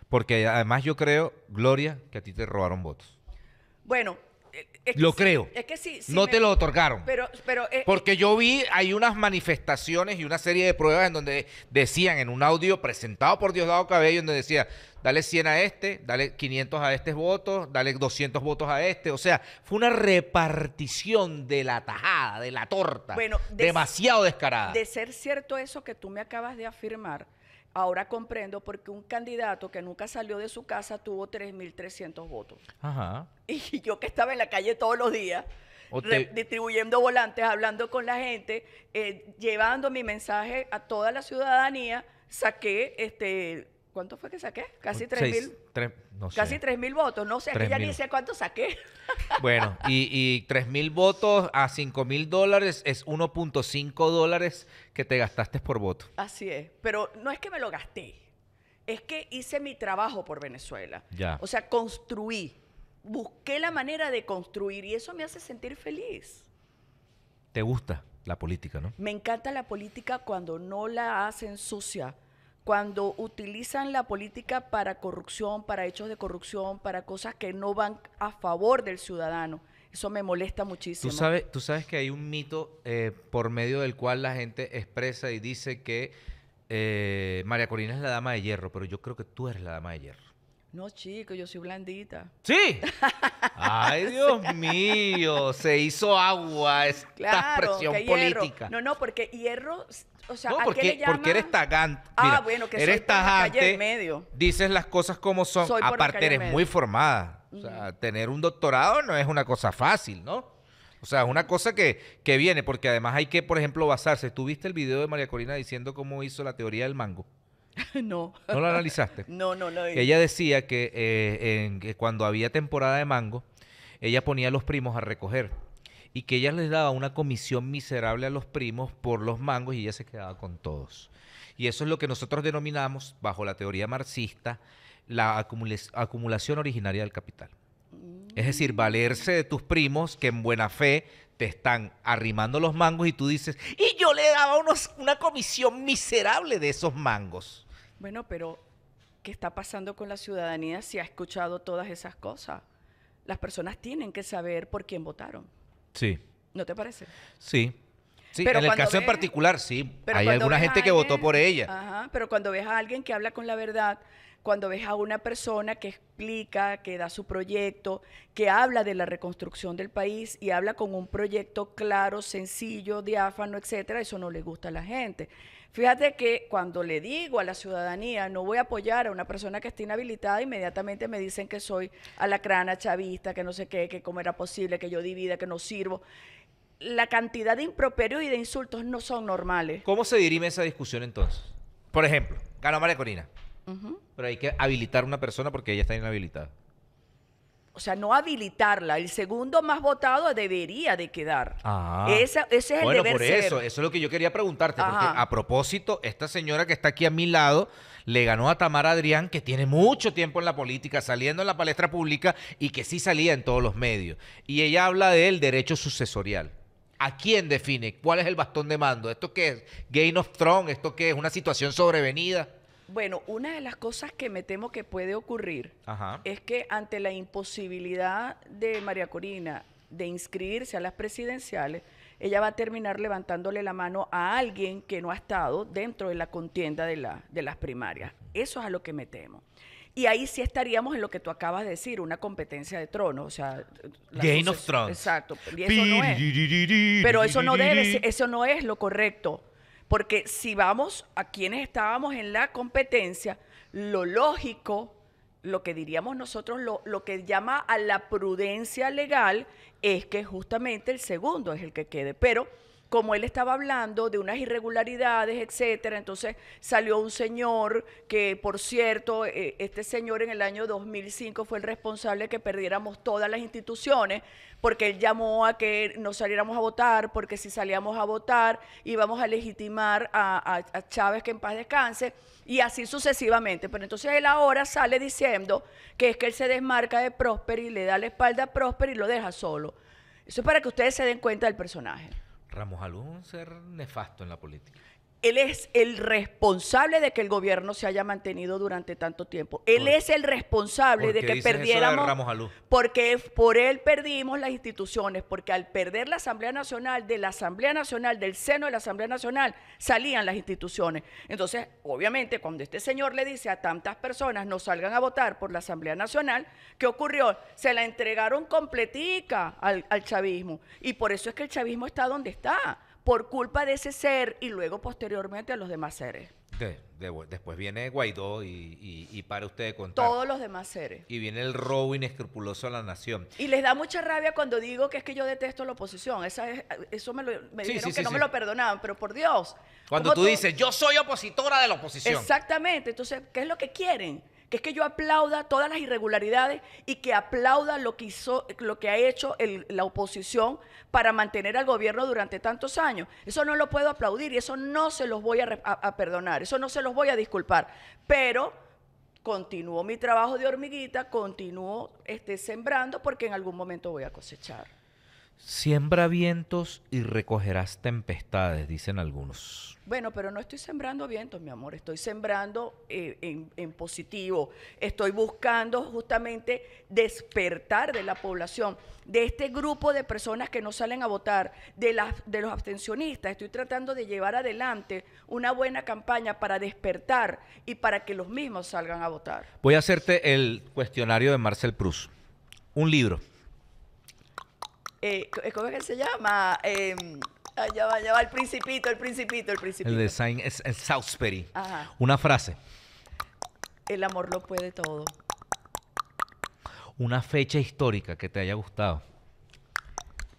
Porque además yo creo, Gloria, que a ti te robaron votos. Bueno, e, lo creo. Es que sí. no te lo otorgaron. Pero, pero eh, Porque eh, yo vi, hay unas manifestaciones y una serie de pruebas en donde decían en un audio presentado por Diosdado Cabello, donde decía, dale 100 a este, dale 500 a este voto, dale 200 votos a este. O sea, fue una repartición de la tajada, de la torta. Bueno, demasiado descarada. De ser cierto eso que tú me acabas de afirmar, Ahora comprendo por qué un candidato que nunca salió de su casa tuvo 3.300 votos. Y yo que estaba en la calle todos los días, distribuyendo volantes, hablando con la gente, eh, llevando mi mensaje a toda la ciudadanía, saqué este ¿Cuánto fue que saqué? Casi 3 pues, mil. No sé. Casi votos. No sé, yo ya ni sé cuánto saqué. Bueno, y, y 3 mil votos a 5 mil dólares es 1.5 dólares que te gastaste por voto. Así es. Pero no es que me lo gasté. Es que hice mi trabajo por Venezuela. O sea, construí. Busqué la manera de construir y eso me hace sentir feliz. ¿Te gusta la política, no? Me encanta la política cuando no la hacen sucia cuando utilizan la política para corrupción, para hechos de corrupción, para cosas que no van a favor del ciudadano. Eso me molesta muchísimo. Tú sabes, tú sabes que hay un mito eh, por medio del cual la gente expresa y dice que eh, María Corina es la dama de hierro, pero yo creo que tú eres la dama de hierro. No, chico, yo soy blandita. ¡Sí! ¡Ay, Dios mío! Se hizo agua esta claro, política. No, no, porque hierro porque, porque eres ah, bueno, que eres tagante, Dices las cosas como son. Aparte, eres muy formada. O sea, tener un doctorado no es una cosa fácil, ¿no? O sea, es una cosa que, viene, porque además hay que, por ejemplo, basarse. ¿Tuviste el video de María Corina diciendo cómo hizo la teoría del mango? no. ¿No lo analizaste? no, no, no. Ella decía que, eh, en, que cuando había temporada de mango, ella ponía a los primos a recoger y que ella les daba una comisión miserable a los primos por los mangos y ella se quedaba con todos. Y eso es lo que nosotros denominamos, bajo la teoría marxista, la acumulación originaria del capital. Es decir, mm. valerse de tus primos que en buena fe te están arrimando los mangos y tú dices, y yo le daba una comisión miserable de esos mangos. Bueno, pero ¿qué está pasando con la ciudadanía si ha escuchado todas esas cosas? Las personas tienen que saber por quién votaron. Sí. ¿No te parece? Sí. Sí, pero en el caso en particular, sí. Hay alguna gente que votó por ella. pero cuando ves a alguien que habla con la verdad, cuando ves a una persona que explica, que da su proyecto, que habla de la reconstrucción del país y habla con un proyecto claro, sencillo, diáfano, etcétera, eso no le gusta a la gente. Fíjate que cuando le digo a la ciudadanía, no voy a apoyar a una persona que esté inhabilitada, inmediatamente me dicen que soy alacrana, chavista, que no sé qué, que cómo era posible, que yo divida, que no sirvo la cantidad de improperios y de insultos no son normales. ¿Cómo se dirime esa discusión entonces? Por ejemplo, ganó María Corina. Pero hay que habilitar a una persona porque ella está inhabilitada o sea, no habilitarla. El segundo más votado debería de quedar. Ah. ese es el bueno, por eso, eso es lo que yo quería preguntarte. Porque a propósito, esta señora que está aquí a mi lado le ganó a Tamara Adrián, que tiene mucho tiempo en la política, saliendo en la palestra pública y que sí salía en todos los medios. Y ella habla del derecho sucesorial. ¿A quién define? ¿Cuál es el bastón de mando? ¿Esto qué es? ¿Gain of Thrones? ¿Esto qué es? ¿Una situación sobrevenida? Bueno, una de las cosas que me temo que puede ocurrir es que ante la imposibilidad de María Corina de inscribirse a las presidenciales, ella va a terminar levantándole la mano a alguien que no ha estado dentro de la contienda de, la, de las primarias. Eso es a lo que me temo. Y ahí sí estaríamos en lo que tú acabas de decir, una competencia de trono. o sea, Exacto, Pero eso no debe, eso no es lo correcto. Porque si vamos a quienes estábamos en la competencia, lo lógico, lo que diríamos nosotros, lo, que llama a la prudencia legal, es que justamente el segundo es el que quede. Pero como él estaba hablando de unas irregularidades, etcétera, entonces salió un señor que, por cierto, eh, este señor en el año 2005 fue el responsable de que perdiéramos todas las instituciones, porque él llamó a que no saliéramos a votar, porque si salíamos a votar íbamos a legitimar a, Chávez que en paz descanse, y así sucesivamente. Pero entonces él ahora sale diciendo que es que él se desmarca de Prosper y le da la espalda a Prosper y lo deja solo. Eso es para que ustedes se den cuenta del personaje. Ramos ser nefasto en la política. Él es el responsable de que el gobierno se haya mantenido durante tanto tiempo. Él es el responsable de que perdiéramos. porque por él perdimos las instituciones, porque al perder la Asamblea Nacional, de la Asamblea Nacional, del seno de la Asamblea Nacional, salían las instituciones. Entonces, obviamente, cuando este señor le dice a tantas personas no salgan a votar por la Asamblea Nacional, ¿qué ocurrió? Se la entregaron completica al chavismo. Y por eso es que el chavismo está donde está por culpa de ese ser y luego posteriormente a los demás seres. después viene Guaidó y, para usted contar. Todos los demás seres. Y viene el robo inescrupuloso a la nación. Y les da mucha rabia cuando digo que es que yo detesto la oposición. Esa eso me, lo, dijeron que no me lo perdonaban, pero por Dios. Cuando tú dices, yo soy opositora de la oposición. Exactamente. Entonces, ¿qué es lo que quieren? que es que yo aplauda todas las irregularidades y que aplauda lo que lo que ha hecho la oposición para mantener al gobierno durante tantos años. Eso no lo puedo aplaudir y eso no se los voy a, perdonar, eso no se los voy a disculpar. Pero continúo mi trabajo de hormiguita, continúo este, sembrando porque en algún momento voy a cosechar. Siembra vientos y recogerás tempestades, dicen algunos. Bueno, pero no estoy sembrando vientos, mi amor, estoy sembrando eh, en, positivo, estoy buscando justamente despertar de la población, de este grupo de personas que no salen a votar, de, de los abstencionistas, estoy tratando de llevar adelante una buena campaña para despertar y para que los mismos salgan a votar. Voy a hacerte el cuestionario de Marcel Proust, un libro. Eh, eh, ¿Cómo es que se llama? Em, allá va, va, el principito, el principito, el principito. El design es el Southbury. Ajá. Una frase. El amor lo puede todo. Una fecha histórica que te haya gustado.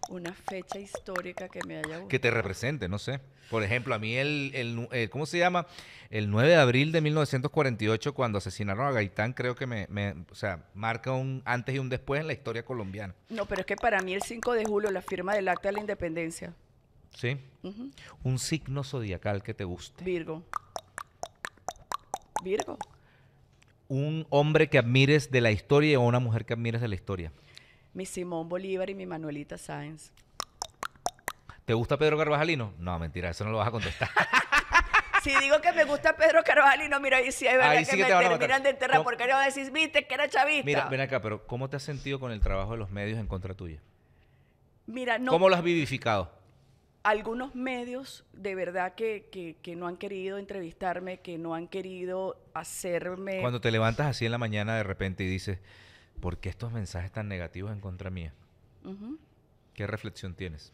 Una fecha histórica que me haya gustado. Que te represente, no sé. Por ejemplo, a mí el, eh, ¿cómo se llama? El 9 de abril de 1948, cuando asesinaron a Gaitán, creo que me, o sea, marca un antes y un después en la historia colombiana. No, pero es que para mí el 5 de julio, la firma del Acta de la Independencia. Sí. Un signo zodiacal que te guste. Virgo. Virgo. Un hombre que admires de la historia o una mujer que admires de la historia mi Simón Bolívar y mi Manuelita Sáenz. ¿Te gusta Pedro Carvajalino? No, mentira, eso no lo vas a contestar. si digo que me gusta Pedro Carvajalino, mira, y si hay verdad que, me terminan de enterrar, porque no decir, viste, que era chavista. Mira, ven acá, pero ¿cómo te has sentido con el trabajo de los medios en contra tuya? Mira, no. ¿Cómo lo has vivificado? Algunos medios de verdad que, que no han querido entrevistarme, que no han querido hacerme. Cuando te levantas así en la mañana de repente y dices, ¿por qué estos mensajes tan negativos en contra mía? ¿Qué reflexión tienes?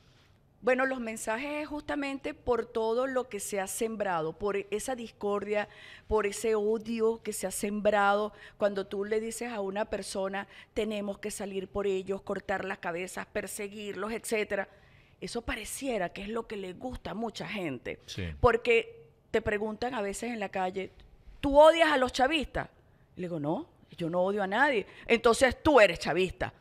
Bueno, los mensajes es justamente por todo lo que se ha sembrado, por esa discordia, por ese odio que se ha sembrado cuando tú le dices a una persona, tenemos que salir por ellos, cortar las cabezas, perseguirlos, etc. Eso pareciera que es lo que le gusta a mucha gente. Porque te preguntan a veces en la calle, ¿tú odias a los chavistas? Le digo, no, yo no odio a nadie. Entonces tú eres chavista.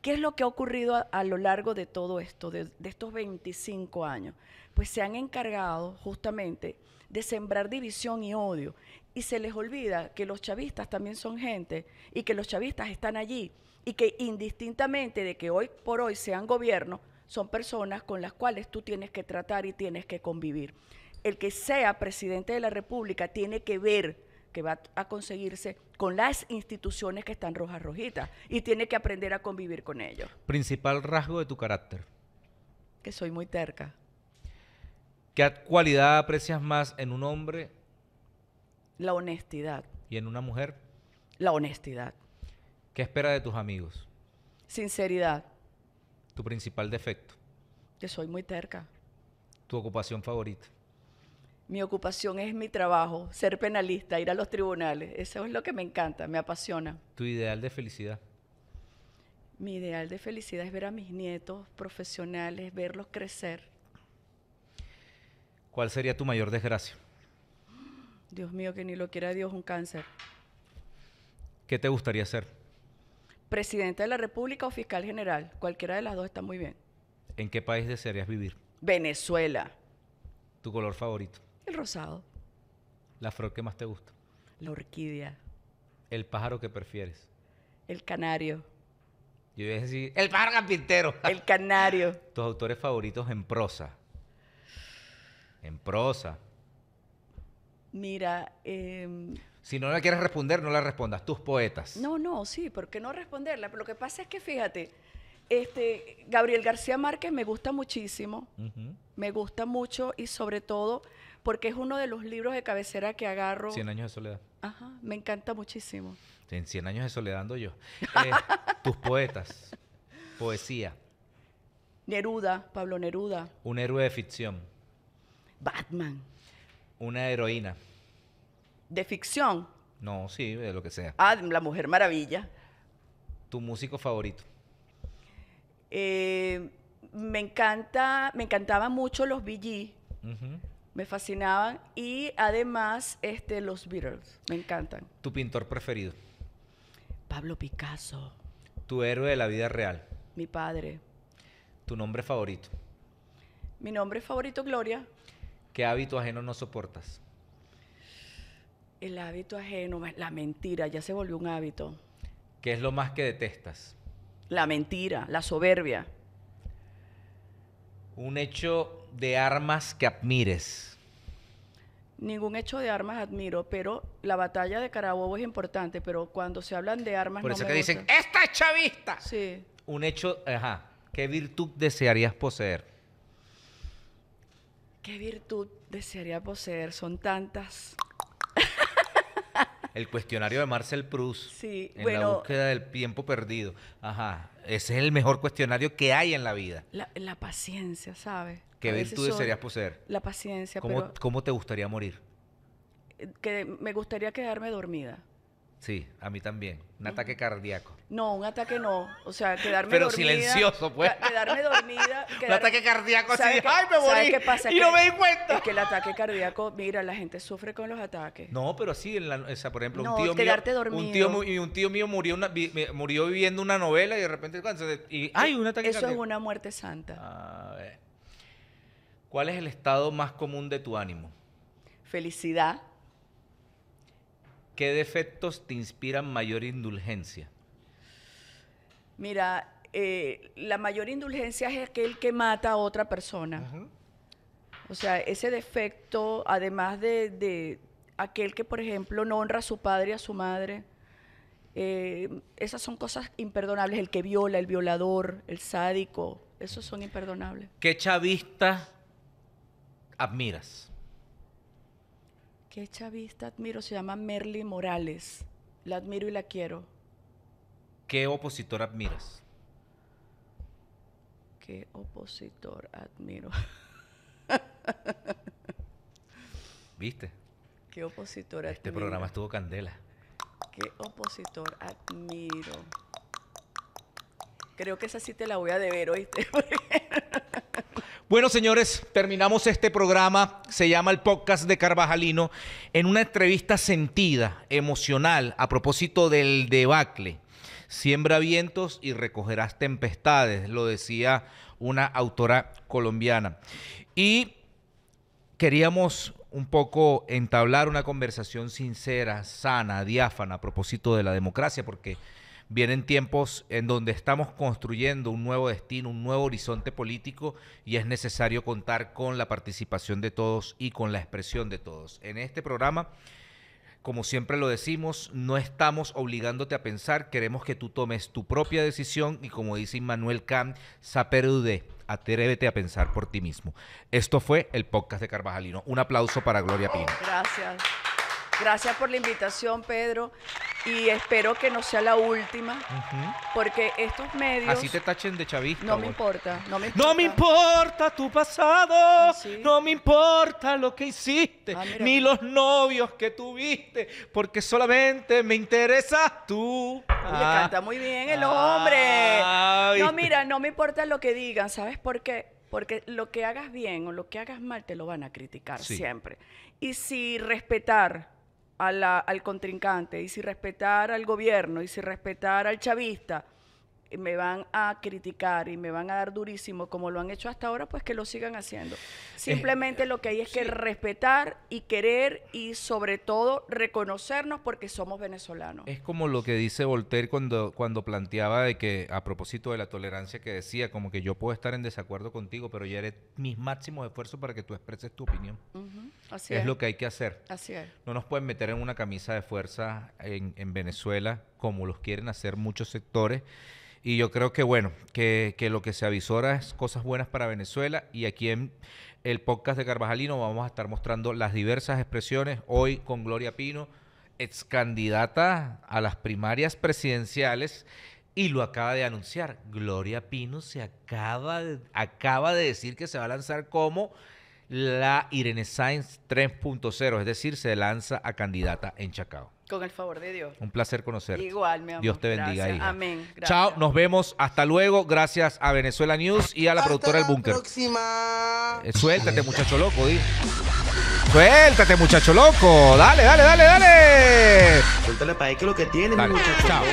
¿Qué es lo que ha ocurrido a, lo largo de todo esto, de, de, estos 25 años? Pues se han encargado justamente de sembrar división y odio. Y se les olvida que los chavistas también son gente y que los chavistas están allí y que indistintamente de que hoy por hoy sean gobierno, son personas con las cuales tú tienes que tratar y tienes que convivir. El que sea presidente de la República tiene que ver que va a conseguirse con las instituciones que están rojas rojitas y tiene que aprender a convivir con ellos. Principal rasgo de tu carácter. Que soy muy terca. ¿Qué cualidad aprecias más en un hombre? La honestidad. ¿Y en una mujer? La honestidad. ¿Qué espera de tus amigos? Sinceridad. ¿Tu principal defecto? Que soy muy terca. ¿Tu ocupación favorita? mi ocupación es mi trabajo, ser penalista, ir a los tribunales. Eso es lo que me encanta, me apasiona. ¿Tu ideal de felicidad? Mi ideal de felicidad es ver a mis nietos profesionales, verlos crecer. ¿Cuál sería tu mayor desgracia? Dios mío, que ni lo quiera Dios, un cáncer. ¿Qué te gustaría ser? Presidenta de la República o fiscal general. Cualquiera de las dos está muy bien. ¿En qué país desearías vivir? Venezuela. ¿Tu color favorito? El rosado. La flor que más te gusta. La orquídea. El pájaro que prefieres. El canario. Yo iba a decir, el pájaro carpintero. El canario. Tus autores favoritos en prosa. En prosa. Mira. Em, si no la quieres responder, no la respondas. Tus poetas. No, no, sí, ¿por qué no responderla. Pero lo que pasa es que fíjate, este, Gabriel García Márquez me gusta muchísimo. Me gusta mucho y sobre todo porque es uno de los libros de cabecera que agarro. Cien años de soledad. Ajá, me encanta muchísimo. En Cien años de soledad ando yo. Eh, tus poetas, poesía. Neruda, Pablo Neruda. Un héroe de ficción. Batman. Una heroína. ¿De ficción? No, sí, de lo que sea. Ah, La Mujer Maravilla. ¿Tu músico favorito? Eh, me encanta, me encantaban mucho los BG. Ajá. Me fascinaban. Y además, este, los Beatles. Me encantan. ¿Tu pintor preferido? Pablo Picasso. ¿Tu héroe de la vida real? Mi padre. ¿Tu nombre favorito? Mi nombre favorito, Gloria. ¿Qué hábito ajeno no soportas? El hábito ajeno, la mentira, ya se volvió un hábito. ¿Qué es lo más que detestas? La mentira, la soberbia. Un hecho de armas que admires. Ningún hecho de armas admiro, pero la batalla de Carabobo es importante, pero cuando se hablan de armas... Por eso que dicen, ¡esta es chavista! Sí. Un hecho, ajá, ¿qué virtud desearías poseer? ¿Qué virtud desearía poseer? Son tantas el cuestionario de Marcel Proust. Sí, en la búsqueda del tiempo perdido. Ajá. Ese es el mejor cuestionario que hay en la vida. La, paciencia, ¿sabes? ¿Qué virtud desearías poseer? La paciencia. ¿Cómo, ¿Cómo te gustaría morir? Eh, que me gustaría quedarme dormida. Sí, a mí también. Un ataque cardíaco. No, un ataque no. O sea, quedarme dormida. Pero silencioso, pues. Quedarme dormida. un ataque cardíaco así, ¡ay, me voy. ¿sabes qué pasa? Y no me di cuenta. Es que el ataque cardíaco, mira, la gente sufre con los ataques. No, pero sí, o sea, por ejemplo, un tío quedarte mío. Un tío, un tío mío murió, murió viviendo una novela y de repente. Y, eh, ¡ay, un ataque Eso cardíaco! Eso es una muerte santa. A ver. ¿Cuál es el estado más común de tu ánimo? Felicidad ¿qué defectos te inspiran mayor indulgencia? Mira, eh, la mayor indulgencia es aquel que mata a otra persona. O sea, ese defecto, además de, aquel que, por ejemplo, no honra a su padre y a su madre, eh, esas son cosas imperdonables. El que viola, el violador, el sádico, esos son imperdonables. ¿Qué chavista admiras? qué chavista admiro, se llama Merly Morales. La admiro y la quiero. ¿Qué opositor admiras? ¿Qué opositor admiro? ¿Viste? ¿Qué opositor este admiro? Este programa estuvo candela. ¿Qué opositor admiro? Creo que esa sí te la voy a deber, ¿oíste? Bueno, señores, terminamos este programa, se llama el podcast de Carvajalino, en una entrevista sentida, emocional, a propósito del debacle. Siembra vientos y recogerás tempestades, lo decía una autora colombiana. Y queríamos un poco entablar una conversación sincera, sana, diáfana, a propósito de la democracia, porque vienen tiempos en donde estamos construyendo un nuevo destino, un nuevo horizonte político y es necesario contar con la participación de todos y con la expresión de todos. En este programa, como siempre lo decimos, no estamos obligándote a pensar, queremos que tú tomes tu propia decisión y como dice Immanuel Kant, saperude, atrévete a pensar por ti mismo. Esto fue el podcast de Carvajalino. Un aplauso para Gloria Pino. Gracias. Gracias por la invitación, Pedro. Y espero que no sea la última, porque estos medios... Así te tachen de chavista. No me importa, no me importa. tu pasado, ah, no me importa lo que hiciste, ah, ni los novios que tuviste, porque solamente me interesas tú. Le canta muy bien el ah, hombre. No, mira, no me importa lo que digan, ¿sabes por qué? Porque lo que hagas bien o lo que hagas mal te lo van a criticar siempre. Y si respetar al contrincante y si respetar al gobierno y si respetar al chavista, me van a criticar y me van a dar durísimo como lo han hecho hasta ahora, pues que lo sigan haciendo. Eh, Simplemente lo que hay es que respetar y querer y sobre todo reconocernos porque somos venezolanos. Es como lo que dice Voltaire cuando, cuando planteaba de que a propósito de la tolerancia que decía, como que yo puedo estar en desacuerdo contigo, pero ya haré mis máximos esfuerzos para que tú expreses tu opinión. es, lo que hay que hacer. No nos pueden meter en una camisa de fuerza en, en Venezuela como los quieren hacer muchos sectores. Y yo creo que, bueno, que, lo que se avisora es cosas buenas para Venezuela. Y aquí en el podcast de Carvajalino vamos a estar mostrando las diversas expresiones. Hoy con Gloria Pino, ex candidata a las primarias presidenciales. Y lo acaba de anunciar. Gloria Pino se acaba de, acaba de decir que se va a lanzar como la Irene Sainz 3.0, es decir, se lanza a candidata en Chacao. Con el favor de Dios. Un placer conocerte. Igual, mi amor. Dios te bendiga. ahí. Amén. Chao, nos vemos. Hasta luego. Gracias a Venezuela News y a la productora del Búnker. próxima. Eh, suéltate, muchacho loco, di. Suéltate, muchacho loco. Dale, dale, dale, dale. Suéltale para ahí que lo que tiene, dale. muchacho Chao.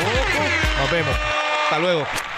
Nos vemos. Hasta luego.